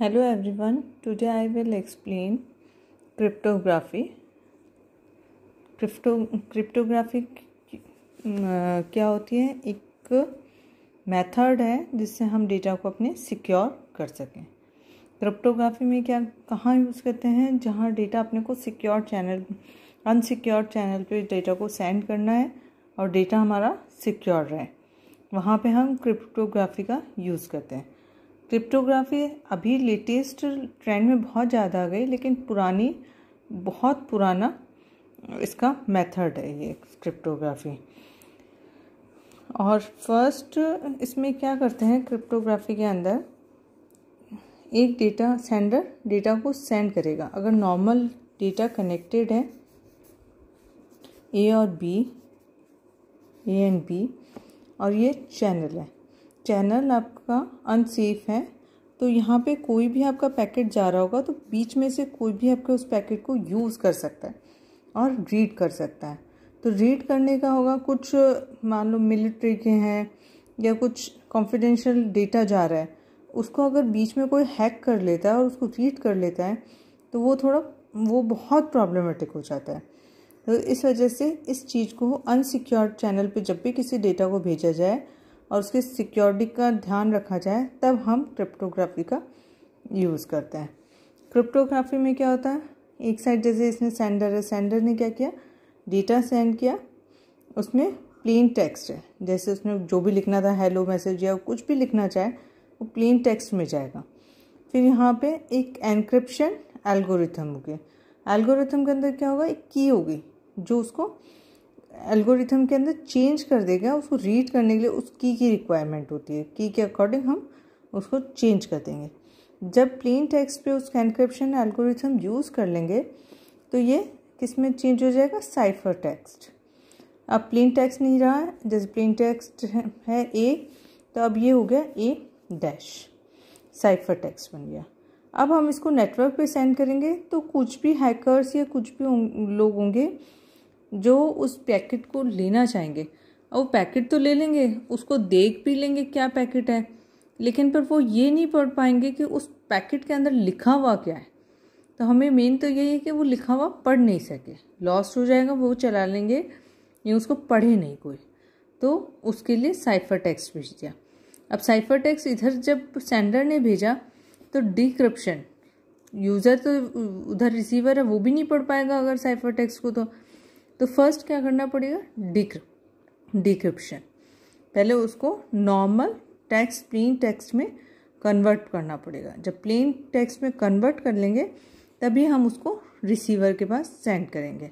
hello everyone today I will explain cryptography crypto cryptography क्या होती है एक मेथड है जिससे हम डेटा को अपने सिक्योर कर सकें क्रिप्टोग्राफी में क्या कहाँ यूज़ करते हैं जहाँ डेटा अपने को सिक्योर चैनल अनसिक्योर चैनल पे डेटा को सेंड करना है और डेटा हमारा सिक्योर रहे वहाँ पे हम क्रिप्टोग्राफी का यूज़ करते हैं क्रिप्टोग्राफी अभी लेटेस्ट ट्रेंड में बहुत ज़्यादा आ गई लेकिन पुरानी बहुत पुराना इसका मेथड है ये क्रिप्टोग्राफी और फर्स्ट इसमें क्या करते हैं क्रिप्टोग्राफी के अंदर एक डेटा सेंडर डेटा को सेंड करेगा अगर नॉर्मल डेटा कनेक्टेड है ए और बी ए एंड बी और ये चैनल है चैनल आपका अनसेफ है तो यहाँ पे कोई भी आपका पैकेट जा रहा होगा तो बीच में से कोई भी आपके उस पैकेट को यूज़ कर सकता है और रीड कर सकता है तो रीड करने का होगा कुछ मान लो मिलिट्री के हैं या कुछ कॉन्फिडेंशियल डेटा जा रहा है उसको अगर बीच में कोई हैक कर लेता है और उसको रीड कर लेता है तो वो थोड़ा वो बहुत प्रॉब्लमेटिक हो जाता है तो इस वजह से इस चीज़ को अनसिक्योर्ड चैनल पे जब भी किसी डेटा को भेजा जाए और उसकी सिक्योरिटी का ध्यान रखा जाए तब हम क्रिप्टोग्राफी का यूज़ करते हैं क्रिप्टोग्राफी में क्या होता है एक साइड जैसे इसमें सेंडर है सेंडर ने क्या किया डेटा सेंड किया उसमें प्लेन टेक्स्ट है जैसे उसमें जो भी लिखना था हेलो मैसेज या कुछ भी लिखना चाहे वो प्लेन टेक्स्ट में जाएगा फिर यहाँ पे एक एनक्रिप्शन एल्गोरिथम होगी एल्गोरिथम के अंदर क्या होगा एक की होगी जो उसको एल्गोरिथम के अंदर चेंज कर देगा उसको रीड करने के लिए उस की की रिक्वायरमेंट होती है की के अकॉर्डिंग हम उसको चेंज कर देंगे जब प्लेन टेक्स्ट पे उसका एनक्रिप्शन एल्गोरिथम यूज़ कर लेंगे तो ये किस में चेंज हो जाएगा साइफर टेक्स्ट अब प्लेन टेक्स्ट नहीं रहा है जैसे प्लेन टेक्स्ट है ए तो अब ये हो गया ए डैश साइफर टेक्स्ट बन गया अब हम इसको नेटवर्क पे सेंड करेंगे तो कुछ भी हैकर्स या कुछ भी लोग होंगे जो उस पैकेट को लेना चाहेंगे और वो पैकेट तो ले लेंगे उसको देख भी लेंगे क्या पैकेट है लेकिन पर वो ये नहीं पढ़ पाएंगे कि उस पैकेट के अंदर लिखा हुआ क्या है तो हमें मेन तो यही है कि वो लिखा हुआ पढ़ नहीं सके लॉस्ट हो जाएगा वो चला लेंगे या उसको पढ़े नहीं कोई तो उसके लिए साइफर टेक्स्ट भेज दिया अब साइफर टेक्स्ट इधर जब सेंडर ने भेजा तो डिक्रप्शन यूज़र तो उधर रिसीवर है वो भी नहीं पढ़ पाएगा अगर साइफर टेक्स्ट को तो तो फर्स्ट क्या करना पड़ेगा डिक्रिप डिक्रिप्शन पहले उसको नॉर्मल टेक्स्ट प्लेन टेक्स्ट में कन्वर्ट करना पड़ेगा जब प्लेन टेक्स्ट में कन्वर्ट कर लेंगे तभी हम उसको रिसीवर के पास सेंड करेंगे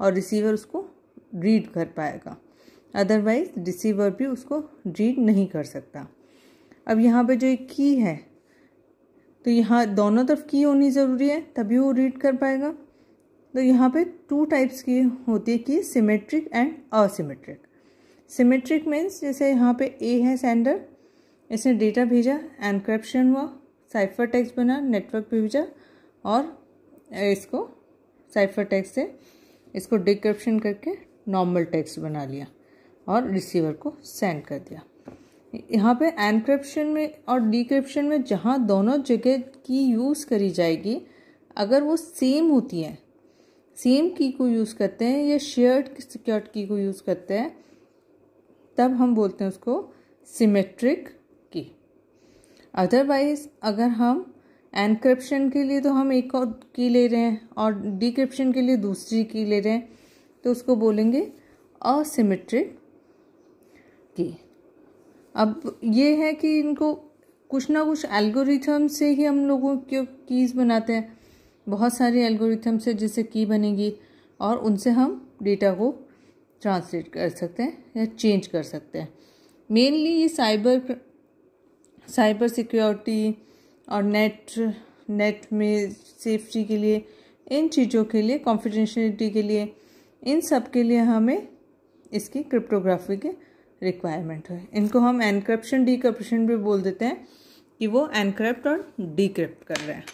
और रिसीवर उसको रीड कर पाएगा अदरवाइज रिसीवर भी उसको रीड नहीं कर सकता अब यहाँ पे जो एक की है तो यहाँ दोनों तरफ की होनी ज़रूरी है तभी वो रीड कर पाएगा तो यहाँ पे टू टाइप्स की होती है कि symmetric and asymmetric symmetric means जैसे यहाँ पे ए है सेंडर इसने डेटा भेजा एनक्रप्शन हुआ साइफर टेक्स बना नेटवर्क पे भेजा और इसको साइफर टेक्स से इसको डिक्रप्शन करके नॉर्मल टेक्स बना लिया और रिसीवर को सेंड कर दिया यहाँ पे एनक्रप्शन में और डिक्रप्शन में जहाँ दोनों जगह की यूज़ करी जाएगी अगर वो सेम होती है सेम की को यूज़ करते हैं या शेयर्ड सिक्योर्ड की को यूज़ करते हैं तब हम बोलते हैं उसको सिमेट्रिक की अदरवाइज अगर हम एनक्रिप्शन के लिए तो हम एक और की ले रहे हैं और डिक्रिप्शन के लिए दूसरी की ले रहे हैं तो उसको बोलेंगे असिमेट्रिक की अब ये है कि इनको कुछ ना कुछ एल्गोरिथम से ही हम लोगों की कीज़ बनाते हैं बहुत सारे एल्गोरिथम्स है जिससे की बनेगी और उनसे हम डेटा को ट्रांसलेट कर सकते हैं या चेंज कर सकते हैं मेनली ये साइबर साइबर सिक्योरिटी और नेट नेट में सेफ्टी के लिए इन चीज़ों के लिए कॉन्फिडेंशलिटी के लिए इन सब के लिए हमें इसकी क्रिप्टोग्राफी के रिक्वायरमेंट है इनको हम एनक्रप्शन डीक्रप्शन भी बोल देते हैं कि वो एनक्रप्ट और डिक्रप्ट कर रहे हैं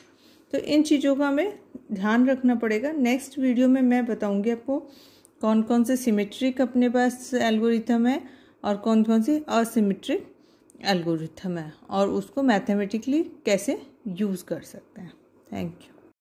तो इन चीज़ों का हमें ध्यान रखना पड़ेगा नेक्स्ट वीडियो में मैं बताऊँगी आपको कौन कौन से सिमेट्रिक अपने पास एल्गोरिथम है और कौन कौन से असिमेट्रिक एल्गोरिथम है और उसको मैथमेटिकली कैसे यूज़ कर सकते हैं थैंक यू